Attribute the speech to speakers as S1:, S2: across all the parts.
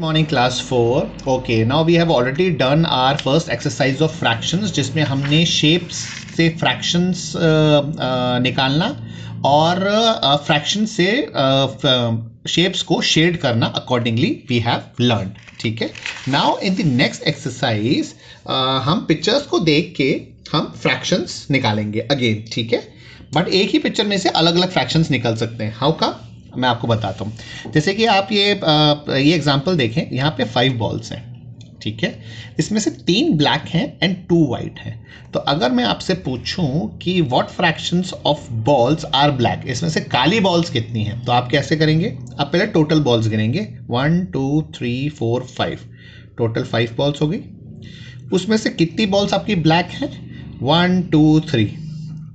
S1: Morning class four okay now we have already done our first exercise of fractions जिसमें हमने shapes से fractions uh, uh, निकालना और fraction uh, से shapes को शेड करना अकॉर्डिंगली वी हैव लर्न ठीक है now in the next exercise हम पिक्चर्स को देख के हम फ्रैक्शंस निकालेंगे अगेन ठीक है बट एक ही पिक्चर में से अलग अलग फ्रैक्शंस निकल सकते हैं हाउ कम मैं आपको बताता हूँ जैसे कि आप ये ये एग्जाम्पल देखें यहाँ पे फाइव बॉल्स हैं ठीक है इसमें से तीन ब्लैक हैं एंड टू वाइट हैं तो अगर मैं आपसे पूछूं कि what fractions of balls are black इसमें से काली बॉल्स कितनी हैं तो आप कैसे करेंगे आप पहले टोटल बॉल्स गिनेंगे one two three four five total five balls हो गई उसमें से कितनी बॉल्स आपकी ब्लैक हैं वन टू थ्री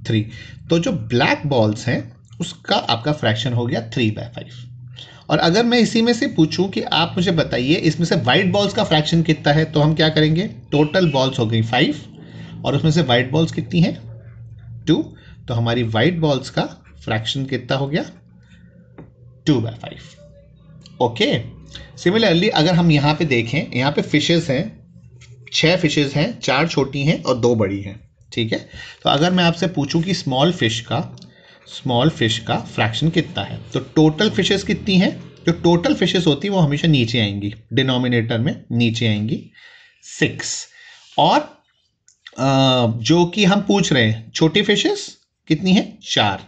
S1: थ्री तो जो ब्लैक बॉल्स हैं उसका आपका फ्रैक्शन हो गया थ्री बाय फाइव और अगर मैं इसी में से पूछूं कि आप मुझे बताइए इसमें से वाइट बॉल्स का फ्रैक्शन कितना है तो हम क्या करेंगे टोटल बॉल्स हो गई फाइव और उसमें से वाइट बॉल्स कितनी हैं टू तो हमारी वाइट बॉल्स का फ्रैक्शन कितना हो गया two by five okay similarly अगर हम यहाँ पे देखें यहाँ पे फिशेज हैं छः फिशेज हैं चार छोटी हैं और दो बड़ी हैं ठीक है तो अगर मैं आपसे पूछूं कि स्मॉल फिश का स्मॉल फिश का फ्रैक्शन कितना है तो टोटल फिशेस कितनी हैं जो टोटल फिशेस होती है वो हमेशा नीचे आएंगी डिनोमिनेटर में नीचे आएंगी सिक्स और जो कि हम पूछ रहे हैं छोटी फिशेस कितनी है चार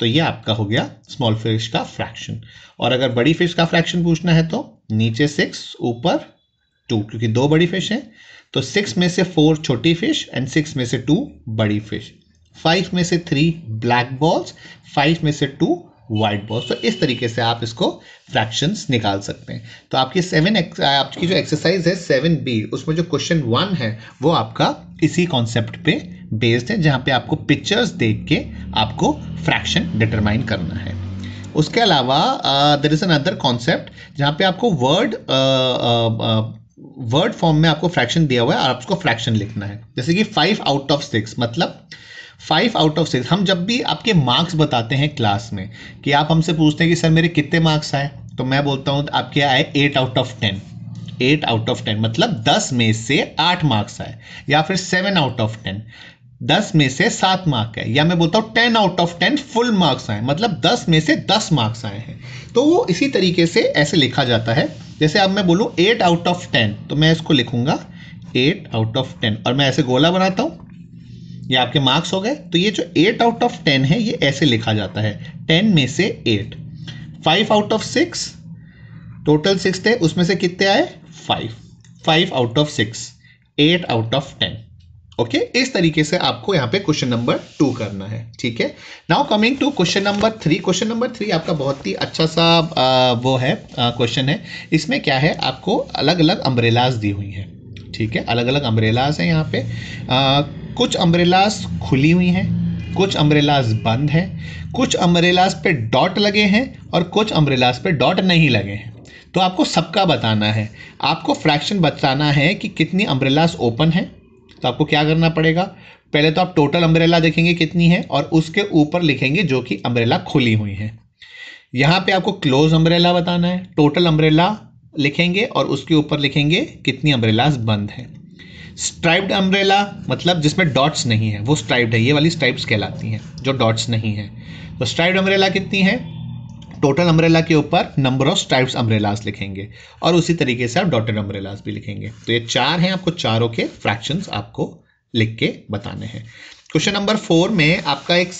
S1: तो ये आपका हो गया स्मॉल फिश का फ्रैक्शन और अगर बड़ी फिश का फ्रैक्शन पूछना है तो नीचे सिक्स ऊपर टू क्योंकि दो बड़ी फिश हैं तो सिक्स में से फोर छोटी फिश एंड सिक्स में से टू बड़ी फिश फाइव में से थ्री ब्लैक बॉल्स फाइव में से टू व्हाइट बॉल्स तो इस तरीके से आप इसको फ्रैक्शंस निकाल सकते हैं तो आपकी सेवन आपकी जो एक्सरसाइज है सेवन बी उसमें जो क्वेश्चन वन है वो आपका इसी कॉन्सेप्ट पे बेस्ड है जहाँ पे आपको पिक्चर्स देख के आपको फ्रैक्शन डिटरमाइन करना है उसके अलावा दर इज़ अदर कॉन्सेप्ट जहाँ पे आपको वर्ड वर्ड फॉर्म में आपको फ्रैक्शन दिया हुआ है और आपको फ्रैक्शन लिखना है जैसे कि फाइव आउट ऑफ सिक्स मतलब फाइव आउट ऑफ सिक्स हम जब भी आपके मार्क्स बताते हैं क्लास में कि आप हमसे पूछते हैं कि सर मेरे कितने मार्क्स आए तो मैं बोलता हूँ आपके आए eight out of ten eight out of ten मतलब दस में से आठ मार्क्स आए या फिर सेवन आउट ऑफ टेन दस में से सात मार्क है या मैं बोलता हूँ ten out of ten full marks आए मतलब दस में से दस मार्क्स आए हैं तो वो इसी तरीके से ऐसे लिखा जाता है जैसे अब मैं बोलूँ एट आउट ऑफ टेन तो मैं इसको लिखूंगा एट आउट ऑफ टेन और मैं ऐसे गोला बनाता हूँ ये आपके मार्क्स हो गए तो ये जो एट आउट ऑफ टेन है ये ऐसे लिखा जाता है टेन में से eight five out of six total six थे उसमें से कितने आए five five out of six eight out of ten okay इस तरीके से आपको यहाँ पे क्वेश्चन नंबर टू करना है ठीक है now coming to question number three question number three आपका बहुत ही अच्छा सा आ, वो है क्वेश्चन है इसमें क्या है आपको अलग अलग अम्ब्रेलाज दी हुई हैं ठीक है अलग अलग अम्ब्रेलाज हैं यहाँ पे आ, कुछ अम्ब्रेलास खुली हुई हैं कुछ अम्ब्रेलास बंद हैं कुछ अम्ब्रेलास पे डॉट लगे हैं और कुछ अम्ब्रेलास पे डॉट नहीं लगे हैं तो आपको सबका बताना है आपको फ्रैक्शन बताना है कि कितनी अम्ब्रेलास ओपन है तो आपको क्या करना पड़ेगा पहले तो आप टोटल अम्ब्रेला देखेंगे कितनी है और उसके ऊपर लिखेंगे जो कि अम्ब्रेला खुली हुई है यहाँ पे आपको क्लोज अम्ब्रेला बताना है टोटल अम्ब्रेला लिखेंगे और उसके ऊपर लिखेंगे कितनी अम्ब्रेलास बंद हैं स्ट्राइप्ड अम्ब्रेला मतलब जिसमें डॉट्स नहीं है वो स्ट्राइप्ड है ये वाली स्ट्राइप्स कहलाती हैं जो डॉट्स नहीं है तो स्ट्राइप्ड अम्ब्रेला कितनी है टोटल अम्ब्रेला के ऊपर नंबर ऑफ स्ट्राइप्स अम्ब्रेलास लिखेंगे और उसी तरीके से आप डॉटेड अम्ब्रेलास भी लिखेंगे तो ये चार हैं आपको चारों के फ्रैक्शंस आपको लिख के बताने हैं क्वेश्चन नंबर फोर में आपका एक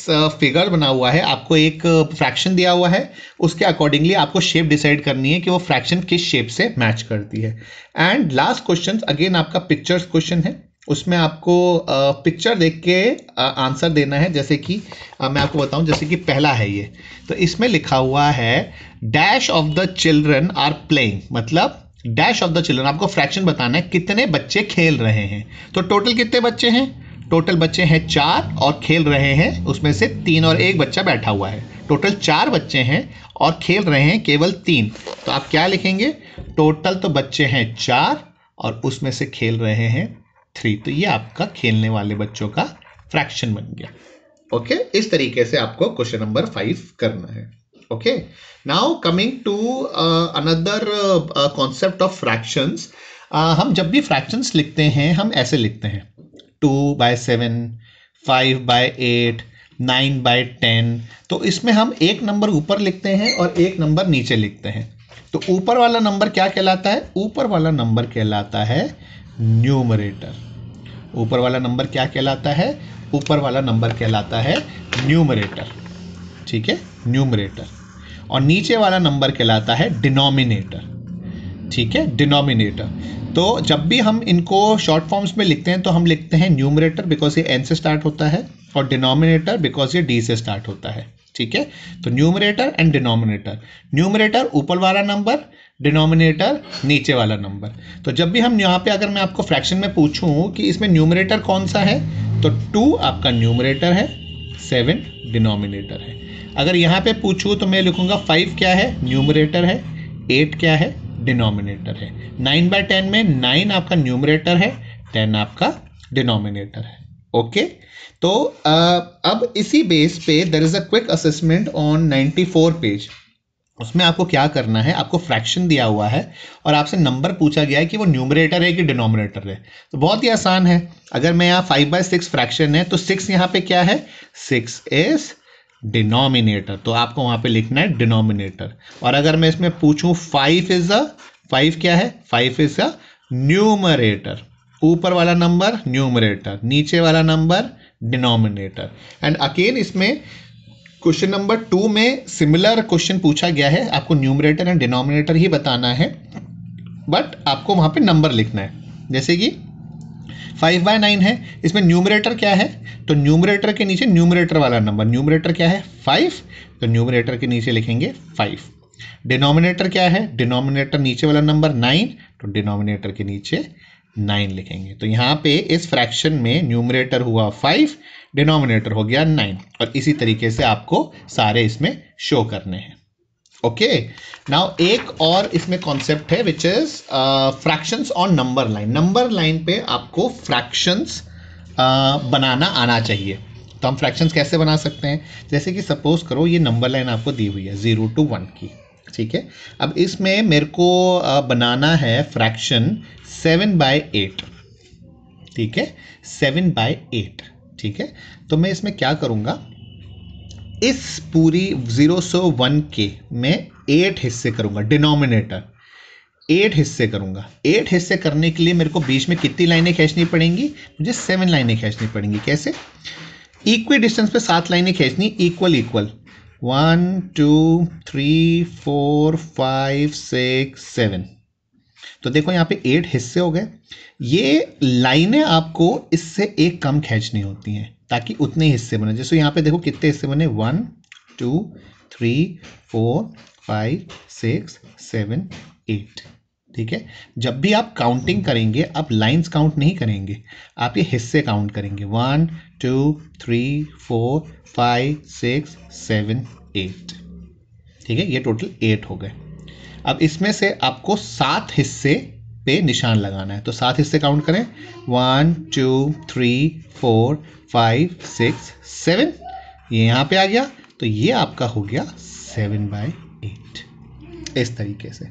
S1: फिगर बना हुआ है आपको एक फ्रैक्शन दिया हुआ है उसके अकॉर्डिंगली आपको शेप डिसाइड करनी है कि वो फ्रैक्शन किस शेप से मैच करती है एंड लास्ट क्वेश्चन अगेन आपका पिक्चर्स क्वेश्चन है उसमें आपको पिक्चर देख के आंसर देना है जैसे कि मैं आपको बताऊं जैसे कि पहला है ये तो इसमें लिखा हुआ है dash of the children are playing मतलब डैश ऑफ द चिल्ड्रन आपको फ्रैक्शन बताना है कितने बच्चे खेल रहे हैं तो टोटल कितने बच्चे हैं टोटल बच्चे हैं चार और खेल रहे हैं उसमें से तीन और एक बच्चा बैठा हुआ है टोटल चार बच्चे हैं और खेल रहे हैं केवल तीन तो आप क्या लिखेंगे टोटल तो बच्चे हैं चार और उसमें से खेल रहे हैं थ्री तो ये आपका खेलने वाले बच्चों का फ्रैक्शन बन गया ओके okay? इस तरीके से आपको क्वेश्चन नंबर फाइव करना है okay now coming to another concept of fractions हम जब भी फ्रैक्शंस लिखते हैं हम ऐसे लिखते हैं two by seven five by eight nine by ten तो इसमें हम एक नंबर ऊपर लिखते हैं और एक नंबर नीचे लिखते हैं तो ऊपर वाला नंबर क्या कहलाता है ऊपर वाला नंबर कहलाता है न्यूमरेटर ऊपर वाला नंबर क्या कहलाता है ऊपर वाला नंबर कहलाता है न्यूमरेटर ठीक है न्यूमरेटर और नीचे वाला नंबर कहलाता है डिनोमिनेटर ठीक है डिनोमिनेटर तो जब भी हम इनको शॉर्ट फॉर्म्स में लिखते हैं तो हम लिखते हैं न्यूमरेटर बिकॉज ये एन से स्टार्ट होता है और डिनोमिनेटर बिकॉज ये डी से स्टार्ट होता है ठीक है तो न्यूमरेटर एंड डिनोमिनेटर न्यूमरेटर ऊपर वाला नंबर डिनोमिनेटर नीचे वाला नंबर तो जब भी हम यहाँ पे अगर मैं आपको फ्रैक्शन में पूछूँ कि इसमें न्यूमरेटर कौन सा है तो टू आपका न्यूमरेटर है सेवन डिनोमिनेटर है अगर यहाँ पे पूछूँ तो मैं लिखूँगा फाइव क्या है न्यूमरेटर है एट क्या है डिनोमिनेटर है नाइन बाय टेन में नाइन आपका न्यूमरेटर है टेन आपका डिनोमिनेटर है ओके तो अब इसी बेस पे there is a quick assessment on four page उसमें आपको क्या करना है आपको फ्रैक्शन दिया हुआ है और आपसे नंबर पूछा गया है कि वो न्यूमरेटर है कि डिनोमिनेटर है तो बहुत ही आसान है अगर मैं यहाँ फाइव बाय सिक्स फ्रैक्शन है तो सिक्स यहाँ पे क्या है सिक्स इज़ डिनोमिनेटर तो आपको वहां पे लिखना है डिनोमिनेटर और अगर मैं इसमें पूछूं फाइव इज अ फाइव क्या है फाइव इज अ न्यूमरेटर ऊपर वाला नंबर न्यूमरेटर नीचे वाला नंबर डिनोमिनेटर एंड अकेन इसमें क्वेश्चन नंबर टू में सिमिलर क्वेश्चन पूछा गया है आपको न्यूमरेटर एंड डिनोमिनेटर ही बताना है बट आपको वहां पे नंबर लिखना है जैसे कि फाइव बाय नाइन है इसमें न्यूमरेटर क्या है तो न्यूमरेटर के नीचे न्यूमरेटर वाला नंबर न्यूमरेटर क्या है फाइव तो न्यूमरेटर के नीचे लिखेंगे फाइव डिनोमिनेटर क्या है डिनोमिनेटर नीचे वाला नंबर नाइन तो डिनोमिनेटर के नीचे नाइन लिखेंगे तो यहाँ पे इस फ्रैक्शन में न्यूमरेटर हुआ फाइव डिनोमिनेटर हो गया नाइन और इसी तरीके से आपको सारे इसमें शो करने हैं ओके नाउ एक और इसमें कॉन्सेप्ट है which is fractions on number line number line पे आपको फ्रैक्शंस uh, बनाना आना चाहिए तो हम फ्रैक्शंस कैसे बना सकते हैं जैसे कि सपोज करो ये नंबर लाइन आपको दी हुई है ज़ीरो टू वन की ठीक है अब इसमें मेरे को uh, बनाना है फ्रैक्शन सेवन बाय एट ठीक है सेवन बाय एट ठीक है तो मैं इसमें क्या करूँगा इस पूरी वन के मैं एट हिस्से करूंगा डिनोमिनेटर एट हिस्से करूंगा एट हिस्से करने के लिए मेरे को बीच में कितनी लाइनें खींचनी पड़ेंगी मुझे सेवन लाइनें खींचनी पड़ेंगी कैसे इक्वी डिस्टेंस पे सात लाइनें खींचनी equal equal one two three four five six seven तो देखो यहाँ पे एट हिस्से हो गए ये लाइनें आपको इससे एक कम खींचनी होती हैं ताकि उतने हिस्से बने जैसे यहाँ पे देखो कितने हिस्से बने one two three four five six seven eight ठीक है जब भी आप काउंटिंग करेंगे आप लाइंस काउंट नहीं करेंगे आप ये हिस्से काउंट करेंगे one two three four five six seven eight ठीक है ये टोटल एट हो गए अब इसमें से आपको सात हिस्से पे निशान लगाना है तो सात हिस्से काउंट करें one two three four five six seven ये यहाँ पे आ गया तो ये आपका हो गया सेवन बाई एट इस तरीके से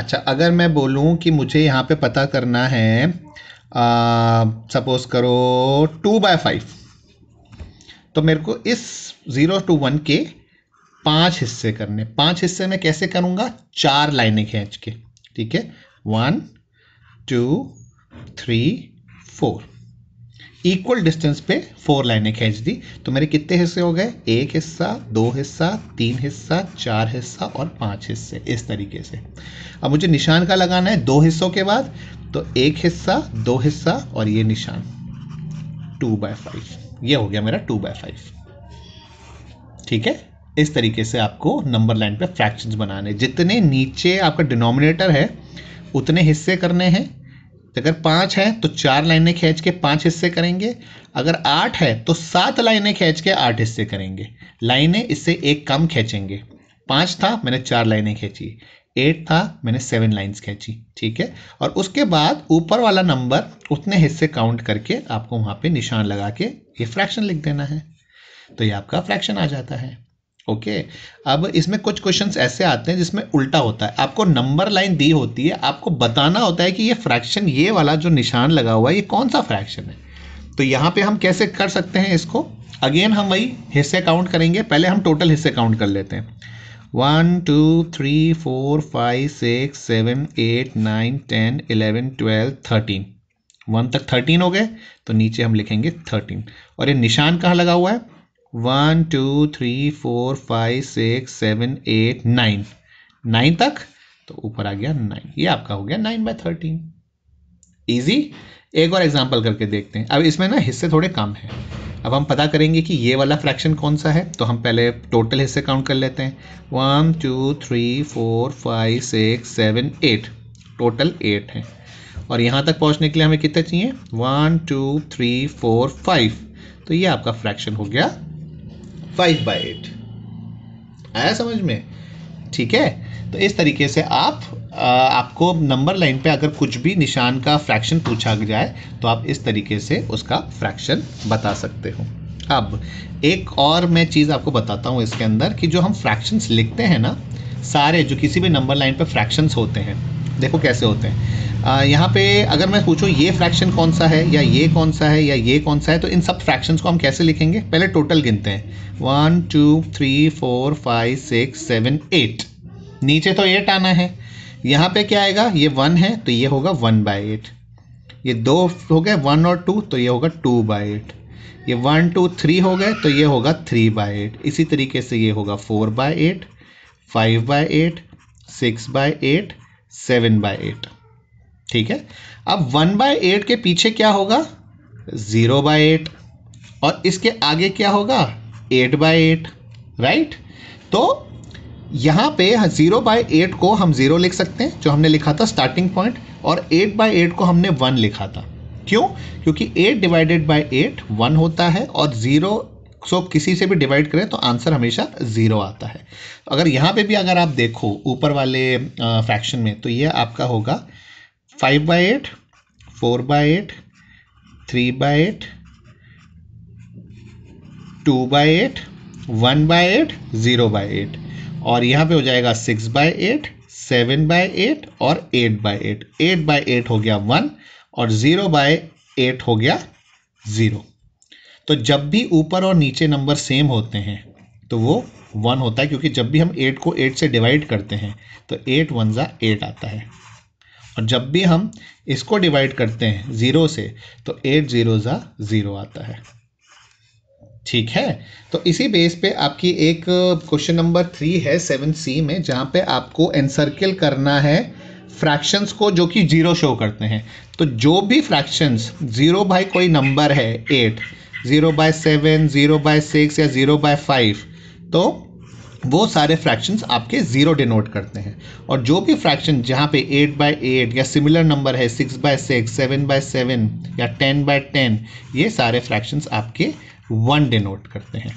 S1: अच्छा अगर मैं बोलूँ कि मुझे यहाँ पे पता करना है सपोज करो टू बाय फाइव तो मेरे को इस ज़ीरो टू वन के पांच हिस्से करने पांच हिस्से में कैसे करूँगा चार लाइनें खींच के ठीक है one two three four equal distance पे फोर लाइनें खींच दी तो मेरे कितने हिस्से हो गए एक हिस्सा दो हिस्सा तीन हिस्सा चार हिस्सा और पांच हिस्से इस तरीके से अब मुझे निशान का लगाना है दो हिस्सों के बाद तो एक हिस्सा दो हिस्सा और ये निशान टू बाय फाइव ये हो गया मेरा टू बाय फाइव ठीक है इस तरीके से आपको नंबर लाइन पे फ्रैक्शंस बनाने जितने नीचे आपका डिनोमिनेटर है उतने हिस्से करने हैं अगर पाँच हैं तो चार लाइनें खींच के पाँच हिस्से करेंगे अगर आठ है तो सात लाइनें खींच के आठ हिस्से करेंगे लाइनें इससे एक कम खींचेंगे पाँच था मैंने चार लाइनें खींची एट था मैंने सेवन लाइंस खींची ठीक है और उसके बाद ऊपर वाला नंबर उतने हिस्से काउंट करके आपको वहाँ पे निशान लगा के ये फ्रैक्शन लिख देना है तो ये आपका फ्रैक्शन आ जाता है ओके अब इसमें कुछ क्वेश्चंस ऐसे आते हैं जिसमें उल्टा होता है आपको नंबर लाइन दी होती है आपको बताना होता है कि ये फ्रैक्शन ये वाला जो निशान लगा हुआ है ये कौन सा फ्रैक्शन है तो यहाँ पे हम कैसे कर सकते हैं इसको अगेन हम वही हिस्से काउंट करेंगे पहले हम टोटल हिस्से काउंट कर लेते हैं one two three four five six seven eight nine ten eleven twelve thirteen one तक थर्टीन हो गए तो नीचे हम लिखेंगे थर्टीन और ये निशान कहाँ लगा हुआ है one two three four five six seven eight nine nine तक तो ऊपर आ गया नाइन ये आपका हो गया नाइन बाय थर्टीन ईजी एक और एग्जाम्पल करके देखते हैं अब इसमें ना हिस्से थोड़े कम हैं अब हम पता करेंगे कि ये वाला फ्रैक्शन कौन सा है तो हम पहले टोटल हिस्से काउंट कर लेते हैं one two three four five six seven eight total eight हैं और यहाँ तक पहुँचने के लिए हमें कितने चाहिए one two three four five तो ये आपका फ्रैक्शन हो गया फाइव बाई एट आया समझ में ठीक है तो इस तरीके से आप आ, आपको नंबर लाइन पे अगर कुछ भी निशान का फ्रैक्शन पूछा जाए तो आप इस तरीके से उसका फ्रैक्शन बता सकते हो अब एक और मैं चीज़ आपको बताता हूँ इसके अंदर कि जो हम फ्रैक्शंस लिखते हैं ना सारे जो किसी भी नंबर लाइन पे फ्रैक्शंस होते हैं देखो कैसे होते हैं यहाँ पे अगर मैं पूछूँ ये फ्रैक्शन कौन सा है या ये कौन सा है या ये कौन सा है तो इन सब फ्रैक्शंस को हम कैसे लिखेंगे पहले टोटल गिनते हैं one two three four five six seven eight नीचे तो एट आना है यहाँ पे क्या आएगा ये वन है तो ये होगा वन बाई एट ये दो हो गए वन और टू तो ये होगा टू बाई एट ये वन टू थ्री हो गए तो ये होगा थ्री बाई एट इसी तरीके से ये होगा four by eight five by eight six by eight seven by eight ठीक है अब वन बाय एट के पीछे क्या होगा ज़ीरो बाय एट और इसके आगे क्या होगा एट बाय एट राइट तो यहाँ पे ज़ीरो बाय एट को हम ज़ीरो लिख सकते हैं जो हमने लिखा था स्टार्टिंग पॉइंट और एट बाय एट को हमने वन लिखा था क्यों क्योंकि eight divided by eight one होता है और ज़ीरो सो किसी से भी डिवाइड करें तो आंसर हमेशा ज़ीरो आता है अगर यहाँ पे भी अगर आप देखो ऊपर वाले फ्रैक्शन में तो ये आपका होगा five by eight four by eight three by eight two by eight one by eight zero by eight और यहाँ पे हो जाएगा six by eight seven by eight और eight by eight eight by eight हो गया वन और zero by eight हो गया ज़ीरो तो जब भी ऊपर और नीचे नंबर सेम होते हैं तो वो वन होता है क्योंकि जब भी हम एट को एट से डिवाइड करते हैं तो एट वन ज़ा एट आता है और जब भी हम इसको डिवाइड करते हैं ज़ीरो से तो एट ज़ीरो ज़ा ज़ीरो आता है ठीक है तो इसी बेस पे आपकी एक क्वेश्चन नंबर थ्री है सेवन सी में जहाँ पे आपको एनसर्किल करना है फ्रैक्शंस को जो कि जीरो शो करते हैं तो जो भी फ्रैक्शंस जीरो बाई कोई नंबर है eight zero by seven zero by six या ज़ीरो बाय फाइव तो वो सारे फ्रैक्शंस आपके ज़ीरो डिनोट करते हैं और जो भी फ्रैक्शन जहाँ पे एट बाय एट या सिमिलर नंबर है six by six seven by seven या टेन बाय टेन ये सारे फ्रैक्शंस आपके वन डिनोट करते हैं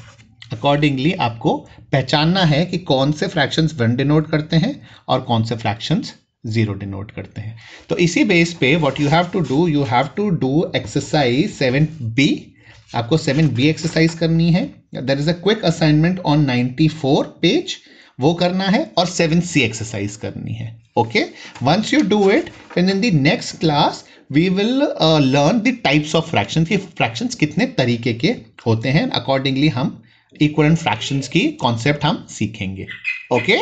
S1: अकॉर्डिंगली आपको पहचानना है कि कौन से फ्रैक्शंस वन डिनोट करते हैं और कौन से फ्रैक्शंस ज़ीरो डिनोट करते हैं तो इसी बेस पे what you have to do you have to do exercise seven B आपको सेवन बी एक्सरसाइज करनी है there is a quick assignment on ninety four page वो करना है और सेवन सी एक्सरसाइज करनी है okay once you do it and in the next class we will learn the types of fraction की fraction कितने तरीके के होते हैं अकॉर्डिंगली हम इक्वल फ्रैक्शन की कॉन्सेप्ट हम सीखेंगे ओके okay?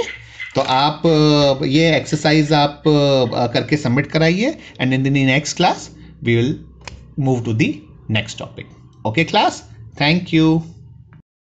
S1: तो आप uh, ये एक्सरसाइज आप uh, uh, करके सबमिट कराइए and in the next class we will move to the next topic Okay class? Thank you.